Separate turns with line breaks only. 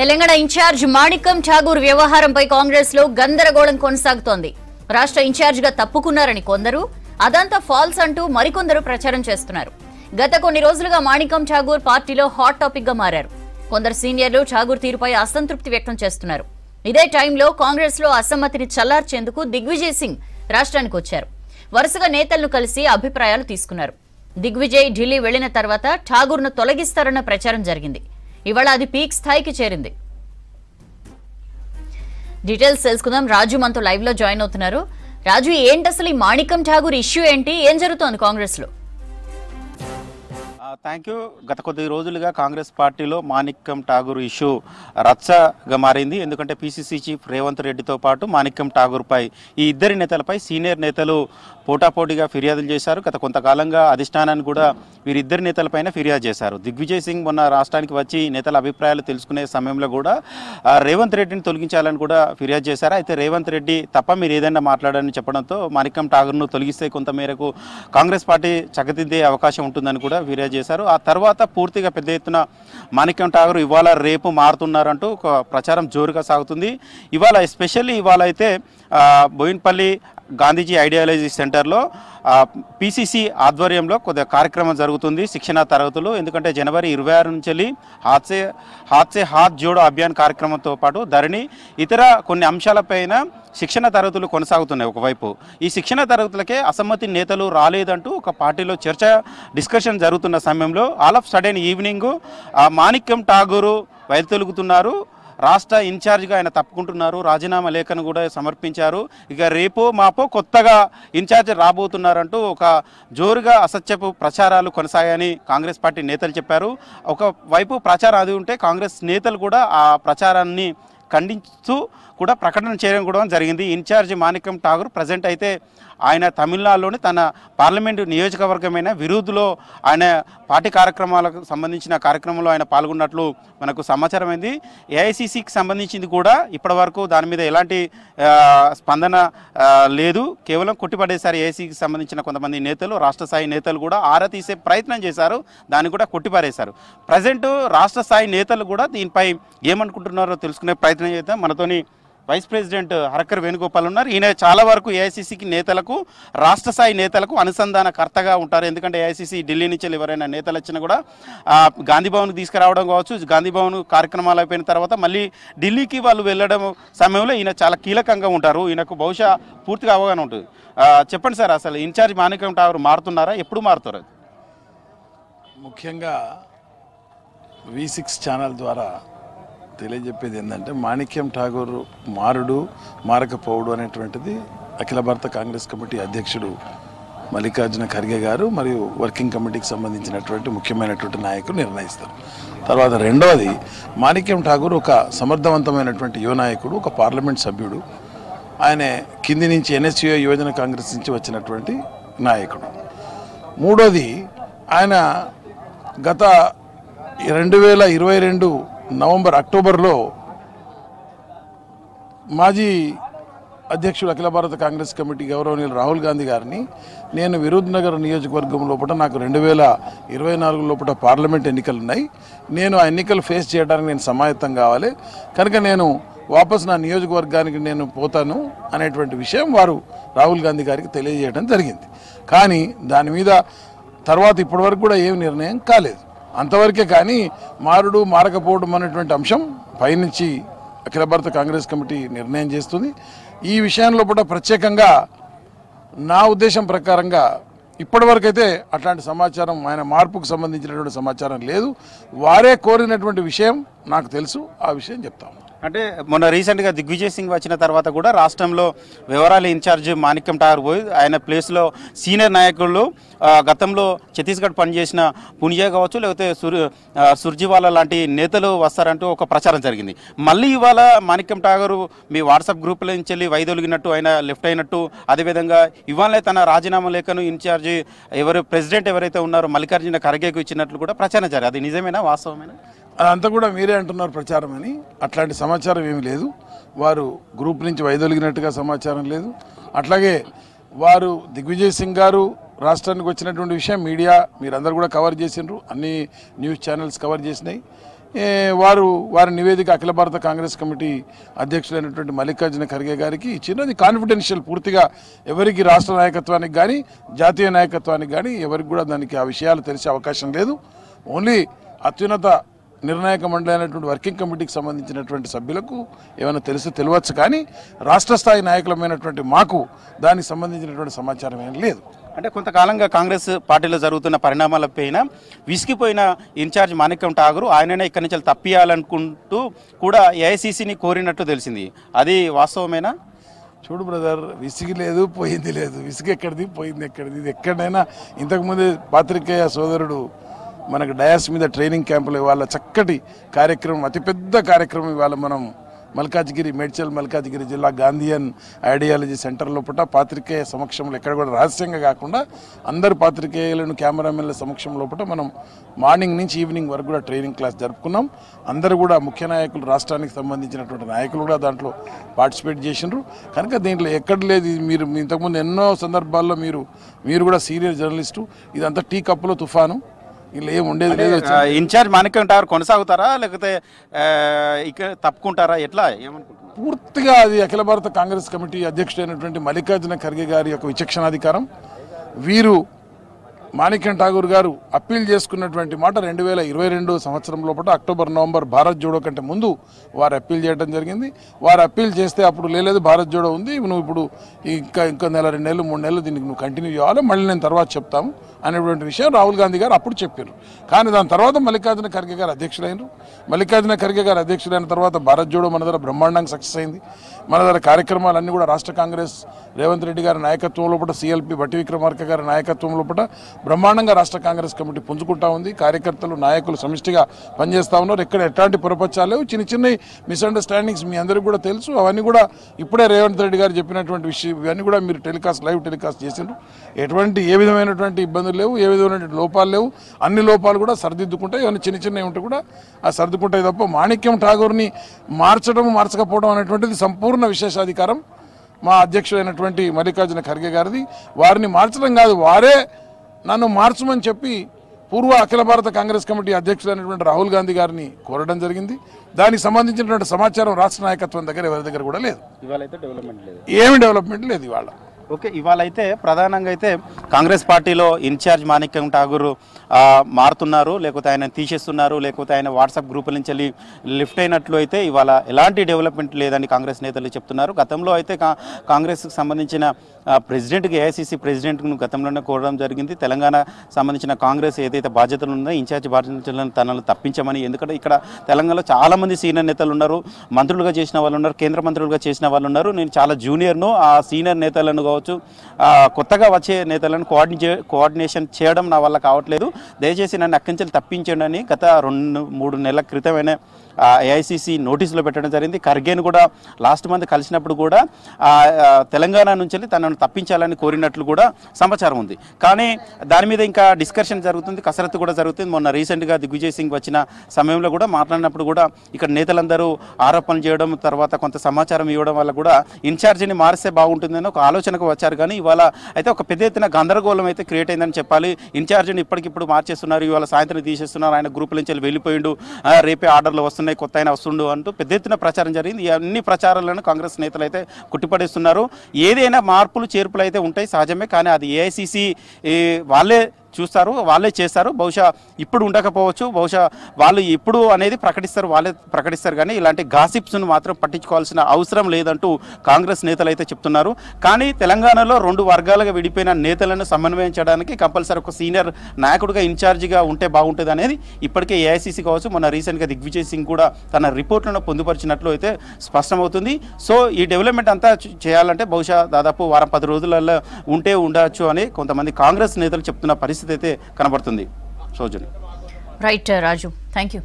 Telangana incharge Manikam Tagore వ్యవహారంపై కాంగ్రెస్ లో గందరగోళం కొనసాగుతోంది రాష్ట్ర ఇన్ఛార్జ్ గా తప్పుకున్నారని కొందరు అదంతా ఫాల్స్ అంటూ మరికొందరు ప్రచారం చేస్తున్నారు గత కొన్ని రోజులుగా మాణికం ఠాగూర్ పార్టీలో హాట్ టాపిక్ గా మారారు కొందరు సీనియర్లు ఠాగూర్ తీరుపై అసంతృప్తి వ్యక్తం చేస్తున్నారు ఇదే టైంలో కాంగ్రెస్ లో అసమ్మతిని చల్లార్చేందుకు దిగ్విజయ్ సింగ్ రాష్ట్రానికి వచ్చారు వరుసగా నేతలను కలిసి అభిప్రాయాలు తీసుకున్నారు దిగ్విజయ్ ఢిల్లీ వెళ్లిన తర్వాత ఠాగూర్ను తొలగిస్తారన్న ప్రచారం జరిగింది ఇవాళ అది పీక్ స్థాయికి చేరింది డీటెయిల్స్ తెలుసుకుందాం రాజు మనతో లైవ్ లో జాయిన్ అవుతున్నారు రాజు ఏంటి అసలు ఈ మాణికం ఠాగూర్ ఇష్యూ ఏంటి ఏం జరుగుతోంది కాంగ్రెస్ లో థ్యాంక్ యూ గత కొద్ది రోజులుగా కాంగ్రెస్ పార్టీలో మాణిక్యం ఠాగూర్ ఇష్యూ రచ్చగా మారింది ఎందుకంటే పీసీసీ చీఫ్ రేవంత్ రెడ్డితో పాటు మాణిక్యం ఠాగూర్పై ఈ ఇద్దరి నేతలపై సీనియర్ నేతలు పోటాపోటీగా ఫిర్యాదులు చేశారు గత కొంతకాలంగా అధిష్టానాన్ని కూడా వీరిద్దరి నేతలపైన ఫిర్యాదు చేశారు దిగ్విజయ్ సింగ్ మొన్న రాష్ట్రానికి వచ్చి నేతల అభిప్రాయాలు తెలుసుకునే సమయంలో కూడా రేవంత్ రెడ్డిని తొలగించాలని కూడా ఫిర్యాదు చేశారు అయితే రేవంత్ రెడ్డి తప్ప మీరు ఏదైనా మాట్లాడాలని చెప్పడంతో మాణిక్యం ఠాగూర్ను తొలగిస్తే కొంతమేరకు కాంగ్రెస్ పార్టీ చక్కదిద్దే అవకాశం ఉంటుందని కూడా ఫిర్యాదు చేశారు చేశారు ఆ తర్వాత పూర్తిగా పెద్ద ఎత్తున మాణిక్యం ఠాగూర్ ఇవాళ రేపు మారుతున్నారంటూ ఒక ప్రచారం జోరుగా సాగుతుంది ఇవాళ ఎస్పెషల్లీ ఇవాళ అయితే బోయిన్పల్లి గాంధీజీ ఐడియాలజీ సెంటర్లో పీసీసీ ఆధ్వర్యంలో కొద్ది కార్యక్రమం జరుగుతుంది శిక్షణ తరగతులు ఎందుకంటే జనవరి ఇరవై ఆరు నుంచి హాత్సే హాత్సే హాత్ జోడో అభియాన్ కార్యక్రమంతో పాటు ధరణి ఇతర కొన్ని అంశాలపైన శిక్షణ తరగతులు కొనసాగుతున్నాయి ఒకవైపు ఈ శిక్షణ తరగతులకే అసమ్మతి నేతలు రాలేదంటూ ఒక పార్టీలో చర్చ డిస్కషన్ జరుగుతున్న సమయంలో all of sudden evening Manickam Tagore వైదొలుగుతున్నారు రాష్ట్ర ఇన్ఛార్జ్గా ఆయన తప్పుకుంటున్నారు రాజీనామా లేఖను కూడా సమర్పించారు ఇక రేపు మాపో కొత్తగా ఇన్ఛార్జ్ రాబోతున్నారంటూ ఒక జోరుగా అసత్యపు ప్రచారాలు కొనసాగాయని కాంగ్రెస్ పార్టీ నేతలు చెప్పారు ఒకవైపు ప్రచారం అది ఉంటే కాంగ్రెస్ నేతలు కూడా ఆ ప్రచారాన్ని ఖండిస్తూ కూడా ప్రకటన చేయడం కూడా జరిగింది ఇన్ఛార్జి మాణిక్యం ఠాగూర్ ప్రజెంట్ అయితే ఆయన తమిళనాడులోని తన పార్లమెంటు నియోజకవర్గమైన విరుద్లో ఆయన పార్టీ కార్యక్రమాలకు సంబంధించిన కార్యక్రమంలో ఆయన పాల్గొన్నట్లు మనకు సమాచారం అయింది ఏఐసిసికి సంబంధించింది కూడా ఇప్పటివరకు దాని మీద ఎలాంటి స్పందన లేదు కేవలం కొట్టిపడేశారు ఏఐసికి సంబంధించిన కొంతమంది నేతలు రాష్ట్ర స్థాయి నేతలు కూడా ఆరా తీసే ప్రయత్నం చేశారు దాన్ని కూడా కొట్టిపారేశారు ప్రజెంట్ రాష్ట్ర స్థాయి నేతలు కూడా దీనిపై ఏమనుకుంటున్నారో తెలుసుకునే ప్రయత్నం ప్రయత్నం చేద్దాం మనతోని వైస్ ప్రెసిడెంట్ హరకర్ వేణుగోపాల్ ఉన్నారు ఈయన చాలా వరకు ఏఐసిసికి నేతలకు రాష్ట్ర స్థాయి నేతలకు అనుసంధానకర్తగా ఉంటారు ఎందుకంటే ఏఐసిసి ఢిల్లీ నుంచి ఎవరైనా నేతలు వచ్చినా కూడా గాంధీ తీసుకురావడం కావచ్చు గాంధీ కార్యక్రమాలు అయిపోయిన తర్వాత మళ్ళీ ఢిల్లీకి వాళ్ళు వెళ్ళడం సమయంలో ఈయన చాలా కీలకంగా ఉంటారు ఈయనకు బహుశా పూర్తిగా అవగాహన ఉంటుంది చెప్పండి సార్ అసలు ఇన్ఛార్జ్ మాణిక్యం టావర్ మారుతున్నారా ఎప్పుడు మారుతారు
ముఖ్యంగా వి సిక్స్ ఛానల్ ద్వారా తెలియజెప్పేది ఏంటంటే మాణిక్యం ఠాగూర్ మారుడు మారకపోవుడు అనేటువంటిది అఖిల భారత కాంగ్రెస్ కమిటీ అధ్యక్షుడు మల్లికార్జున ఖర్గే గారు మరియు వర్కింగ్ కమిటీకి సంబంధించినటువంటి ముఖ్యమైనటువంటి నాయకులు నిర్ణయిస్తారు తర్వాత రెండవది మాణిక్యం ఠాగూర్ ఒక సమర్థవంతమైనటువంటి యువ నాయకుడు ఒక పార్లమెంట్ సభ్యుడు ఆయన కింది నుంచి ఎన్ఎస్యూఏ యువజన కాంగ్రెస్ నుంచి వచ్చినటువంటి నాయకుడు మూడోది ఆయన గత రెండు వేల ఇరవై రెండు నవంబర్ అక్టోబర్లో మాజీ అధ్యక్షుడు అఖిల భారత కాంగ్రెస్ కమిటీ గౌరవనీయులు రాహుల్ గాంధీ గారిని నేను విరూద్ నగర్ నియోజకవర్గం లోపల నాకు రెండు వేల ఇరవై నాలుగు లోపల పార్లమెంట్ ఎన్నికలు ఉన్నాయి నేను ఆ ఎన్నికలు ఫేస్ చేయడానికి నేను సమాయత్తం కావాలి కనుక నేను వాపస్ నా నియోజకవర్గానికి నేను పోతాను అనేటువంటి విషయం వారు రాహుల్ గాంధీ గారికి తెలియజేయడం జరిగింది కానీ దాని మీద తర్వాత ఇప్పటివరకు కూడా ఏమి నిర్ణయం కాలేదు అంతవరకే కానీ మారుడు మారకపోవడం అనేటువంటి అంశం పైనుంచి అఖిల భారత కాంగ్రెస్ కమిటీ నిర్ణయం చేస్తుంది ఈ విషయంలో కూడా ప్రత్యేకంగా నా ఉద్దేశం ప్రకారంగా ఇప్పటివరకైతే అట్లాంటి సమాచారం ఆయన మార్పుకు సంబంధించినటువంటి సమాచారం లేదు వారే కోరినటువంటి విషయం నాకు తెలుసు ఆ విషయం చెప్తాము
అంటే మొన్న రీసెంట్గా దిగ్విజయ్ సింగ్ వచ్చిన తర్వాత కూడా రాష్ట్రంలో వివరాలు ఇన్ఛార్జ్ మాణిక్యం ఠాగూర్ పోయి ఆయన ప్లేస్లో సీనియర్ నాయకులు గతంలో ఛత్తీస్గఢ్ పనిచేసిన పునియా కావచ్చు లేకపోతే సుర్జీవాలా లాంటి నేతలు వస్తారంటూ ఒక ప్రచారం జరిగింది మళ్ళీ ఇవాళ మాణిక్యం ఠాగూర్ మీ వాట్సాప్ గ్రూప్లో నుంచి వెళ్ళి వైదొలిగినట్టు ఆయన లిఫ్ట్ అయినట్టు అదేవిధంగా ఇవాళ తన రాజీనామా లేఖను ఇన్ఛార్జ్ ఎవరు ప్రెసిడెంట్ ఎవరైతే ఉన్నారో మల్లికార్జున ఖర్గేకు
ఇచ్చినట్లు కూడా ప్రచారం జరిగింది అది నిజమేనా వాస్తవమేనా అదంతా కూడా మీరే అంటున్నారు ప్రచారం అని అట్లాంటి సమాచారం ఏమీ లేదు వారు గ్రూప్ నుంచి వైదొలిగినట్టుగా సమాచారం లేదు అట్లాగే వారు దిగ్విజయ్ సింగ్ గారు రాష్ట్రానికి వచ్చినటువంటి విషయం మీడియా మీరందరూ కూడా కవర్ చేసిండ్రు అన్ని న్యూస్ ఛానల్స్ కవర్ చేసినాయి వారు వారి నివేదిక అఖిల భారత కాంగ్రెస్ కమిటీ అధ్యక్షులైనటువంటి మల్లికార్జున ఖర్గే గారికి ఇచ్చిండ్రు అది కాన్ఫిడెన్షియల్ పూర్తిగా ఎవరికి రాష్ట్ర నాయకత్వానికి కానీ జాతీయ నాయకత్వానికి కానీ ఎవరికి కూడా దానికి ఆ విషయాలు తెలిసే అవకాశం లేదు ఓన్లీ అత్యున్నత నిర్ణాయక మండలి అయినటువంటి వర్కింగ్ కమిటీకి సంబంధించినటువంటి సభ్యులకు ఏమైనా తెలిసి తెలియవచ్చు కానీ రాష్ట్ర స్థాయి నాయకులమైనటువంటి మాకు దానికి సంబంధించినటువంటి సమాచారం ఏం లేదు అంటే కొంతకాలంగా కాంగ్రెస్ పార్టీలో జరుగుతున్న పైన
విసిగిపోయిన ఇన్ఛార్జ్ మాణిక్యం ఠాగూర్ ఆయననే ఇక్కడి నుంచి తప్పియాలనుకుంటూ కూడా ఏఐసిసిని కోరినట్టు తెలిసింది అది వాస్తవమేనా
చూడు బ్రదర్ విసిగి లేదు పోయింది లేదు విసిగి ఎక్కడిది పోయింది ఎక్కడిది ఇది ఎక్కడైనా ఇంతకుముందు పాత్రికేయ సోదరుడు మనకు డయాస్ మీద ట్రైనింగ్ క్యాంపులు ఇవాళ చక్కటి కార్యక్రమం అతిపెద్ద కార్యక్రమం ఇవాళ మనం మల్కాజ్గిరి మేడ్చల్ మల్కాజ్గిరి జిల్లా గాంధీయన్ ఐడియాలజీ సెంటర్ లోపల పాత్రికేయ సమక్షంలో ఎక్కడ కూడా రహస్యంగా కాకుండా అందరు పాత్రికేయులను కెమెరామెన్ల సమక్షం లోపల మనం మార్నింగ్ నుంచి ఈవినింగ్ వరకు కూడా ట్రైనింగ్ క్లాస్ జరుపుకున్నాం అందరూ కూడా ముఖ్య నాయకులు రాష్ట్రానికి సంబంధించినటువంటి నాయకులు కూడా దాంట్లో పార్టిసిపేట్ చేసినారు కనుక దీంట్లో ఎక్కడ లేదు మీరు ఇంతకుముందు ఎన్నో సందర్భాల్లో మీరు మీరు కూడా సీనియర్ జర్నలిస్టు ఇదంతా టీ కప్పులో తుఫాను వీళ్ళు ఏం ఉండేది లేదు ఇన్ఛార్జ్ మాణిక్యం ఉంటారు కొనసాగుతారా లేకపోతే ఇక్కడ తప్పుకుంటారా ఎట్లా ఏమనుకుంటారు పూర్తిగా అది అఖిల భారత కాంగ్రెస్ కమిటీ అధ్యక్షుడైనటువంటి మల్లికార్జున ఖర్గే గారి యొక్క విచక్షణాధికారం వీరు మాణిక్యం ఠాగూర్ గారు అప్పీల్ చేసుకున్నటువంటి మాట రెండు వేల ఇరవై రెండు సంవత్సరం లోపల అక్టోబర్ నవంబర్ భారత్ జోడో కంటే ముందు వారు అప్పీల్ చేయడం జరిగింది వారు అప్పీల్ చేస్తే అప్పుడు లేదు భారత్ జోడో ఉంది నువ్వు ఇప్పుడు ఇంకా ఇంకో నెల రెండు నెలలు మూడు నెలలు దీనికి నువ్వు కంటిన్యూ చేయాలి మళ్ళీ నేను తర్వాత చెప్తాము అనేటువంటి విషయం రాహుల్ గాంధీ గారు అప్పుడు చెప్పారు కానీ దాని తర్వాత మల్లికార్జున ఖర్గే గారు అధ్యక్షులైనరు మల్లికార్జున ఖర్గే గారు అధ్యక్షులైన తర్వాత భారత్ జోడో మన దగ్గర బ్రహ్మాండంగా సక్సెస్ అయింది మన దగ్గర కార్యక్రమాలన్నీ కూడా రాష్ట్ర కాంగ్రెస్ రేవంత్ రెడ్డి గారి నాయకత్వం లోపల సీఎల్పీ బట్టి విక్రమార్క గారి నాయకత్వం లోపల బ్రహ్మాండంగా రాష్ట్ర కాంగ్రెస్ కమిటీ పుంజుకుంటా ఉంది కార్యకర్తలు నాయకులు సమిష్టిగా పనిచేస్తూ ఉన్నారు ఎక్కడ ఎట్లాంటి లేవు చిన్న చిన్న మిస్అండర్స్టాండింగ్స్ మీ అందరికీ కూడా తెలుసు అవన్నీ కూడా ఇప్పుడే రేవంత్ రెడ్డి గారు చెప్పినటువంటి విషయం ఇవన్నీ కూడా మీరు టెలికాస్ట్ లైవ్ టెలికాస్ట్ చేసిండ్రు ఎటువంటి ఏ విధమైనటువంటి ఇబ్బంది ఇబ్బందులు లేవు ఏ విధమైన లోపాలు లేవు అన్ని లోపాలు కూడా సర్దిద్దుకుంటాయి ఇవన్నీ చిన్న చిన్నవి ఉంటే కూడా ఆ సర్దుకుంటాయి తప్ప మాణిక్యం ఠాగూర్ని మార్చడం మార్చకపోవడం అనేటువంటిది సంపూర్ణ విశేషాధికారం మా అధ్యక్షుడైనటువంటి మల్లికార్జున ఖర్గే గారిది వారిని మార్చడం కాదు వారే నన్ను మార్చమని చెప్పి పూర్వ అఖిల భారత కాంగ్రెస్ కమిటీ అధ్యక్షుడైనటువంటి రాహుల్ గాంధీ గారిని కోరడం జరిగింది దానికి సంబంధించినటువంటి సమాచారం రాష్ట్ర నాయకత్వం దగ్గర ఎవరి దగ్గర కూడా లేదు ఏమి డెవలప్మెంట్ లేదు ఇవాళ ఓకే
ఇవాళ అయితే ప్రధానంగా అయితే కాంగ్రెస్ పార్టీలో ఇన్ఛార్జ్ మాణిక్యం ఠాగూర్ మారుతున్నారు లేకపోతే ఆయన తీసేస్తున్నారు లేకపోతే ఆయన వాట్సాప్ గ్రూపుల నుంచి వెళ్ళి లిఫ్ట్ అయినట్లు అయితే ఇవాళ ఎలాంటి డెవలప్మెంట్ లేదని కాంగ్రెస్ నేతలు చెప్తున్నారు గతంలో అయితే కాంగ్రెస్కి సంబంధించిన ప్రెసిడెంట్కి ఏఐసిసి ప్రెసిడెంట్ను గతంలోనే కోరడం జరిగింది తెలంగాణ సంబంధించిన కాంగ్రెస్ ఏదైతే బాధ్యతలు ఉన్నాయో ఇన్ఛార్జ్ బాధ్యతలను తనను తప్పించమని ఎందుకంటే ఇక్కడ తెలంగాణలో చాలామంది సీనియర్ నేతలు ఉన్నారు మంత్రులుగా చేసిన వాళ్ళు ఉన్నారు కేంద్ర మంత్రులుగా చేసిన వాళ్ళు ఉన్నారు నేను చాలా జూనియర్ను ఆ సీనియర్ నేతలను కావచ్చు కొత్తగా వచ్చే నేతలను కోఆర్డినే కోఆర్డినేషన్ చేయడం నా వల్ల కావట్లేదు దయచేసి నన్ను అక్కించలు నుంచి తప్పించండి అని గత రెండు మూడు నెలల క్రితమైన ఏఐసిసి నోటీసులో పెట్టడం జరిగింది ఖర్గేను కూడా లాస్ట్ మంత్ కలిసినప్పుడు కూడా తెలంగాణ నుంచి తనను తప్పించాలని కోరినట్లు కూడా సమాచారం ఉంది కానీ దాని మీద ఇంకా డిస్కషన్ జరుగుతుంది కసరత్తు కూడా జరుగుతుంది మొన్న రీసెంట్గా దిగ్విజయ్ సింగ్ వచ్చిన సమయంలో కూడా మాట్లాడినప్పుడు కూడా ఇక్కడ నేతలందరూ ఆరోపణలు చేయడం తర్వాత కొంత సమాచారం ఇవ్వడం వల్ల కూడా ఇన్ఛార్జిని మారిస్తే బాగుంటుందని ఒక ఆలోచనకు వచ్చారు కానీ ఇవాళ అయితే ఒక పెద్ద ఎత్తున గందరగోళం అయితే క్రియేట్ అయిందని చెప్పాలి ఇన్ఛార్జ్ని ఇప్పటికిప్పుడు మార్చేస్తున్నారు ఇవాళ సాయంత్రం తీసేస్తున్నారు ఆయన గ్రూపుల నుంచి వెళ్ళిపోయిండు రేపే ఆర్డర్లు వస్తున్నాయి కొత్త ఆయన వస్తుండు అంటూ పెద్ద ఎత్తున ప్రచారం జరిగింది అన్ని ప్రచారాలను కాంగ్రెస్ నేతలు అయితే కుట్టిపడేస్తున్నారు ఏదైనా మార్పులు చేర్పులు అయితే ఉంటాయి సహజమే కానీ అది ఏఐసిసి వాళ్ళే చూస్తారు వాళ్ళే చేస్తారు బహుశా ఇప్పుడు ఉండకపోవచ్చు బహుశా వాళ్ళు ఎప్పుడు అనేది ప్రకటిస్తారు వాళ్ళే ప్రకటిస్తారు కానీ ఇలాంటి గాసిప్స్ను మాత్రం పట్టించుకోవాల్సిన అవసరం లేదంటూ కాంగ్రెస్ నేతలు అయితే చెప్తున్నారు కానీ తెలంగాణలో రెండు వర్గాలుగా విడిపోయిన నేతలను సమన్వయం చేయడానికి కంపల్సరీ ఒక సీనియర్ నాయకుడిగా ఇన్ఛార్జిగా ఉంటే బాగుంటుంది అనేది ఇప్పటికే ఏఐసీసీ కావచ్చు మొన్న రీసెంట్గా దిగ్విజయ్ సింగ్ కూడా తన రిపోర్ట్లను పొందుపరిచినట్లు అయితే స్పష్టమవుతుంది సో ఈ డెవలప్మెంట్ అంతా చేయాలంటే బహుశా దాదాపు వారం పది రోజులలో ఉంటే ఉండవచ్చు అని కొంతమంది కాంగ్రెస్ నేతలు చెప్తున్న పరిస్థితి పరిస్థితి అయితే కనబడుతుంది సోజన్ రైట్ రాజు థ్యాంక్ యూ